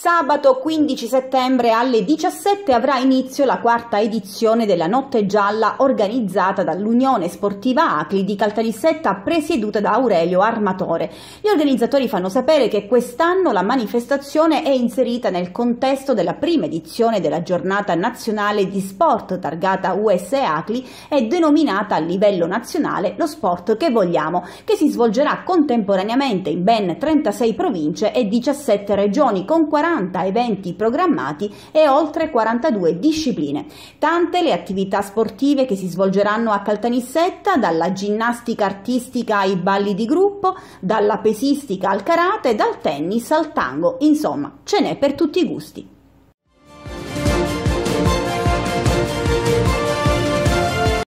Sabato 15 settembre alle 17 avrà inizio la quarta edizione della Notte Gialla organizzata dall'Unione Sportiva Acli di Caltanissetta presieduta da Aurelio Armatore. Gli organizzatori fanno sapere che quest'anno la manifestazione è inserita nel contesto della prima edizione della giornata nazionale di sport targata US Acli e denominata a livello nazionale lo sport che vogliamo, che si svolgerà contemporaneamente in ben 36 province e 17 regioni con 40 40 eventi programmati e oltre 42 discipline. Tante le attività sportive che si svolgeranno a Caltanissetta, dalla ginnastica artistica ai balli di gruppo, dalla pesistica al karate, dal tennis al tango, insomma ce n'è per tutti i gusti.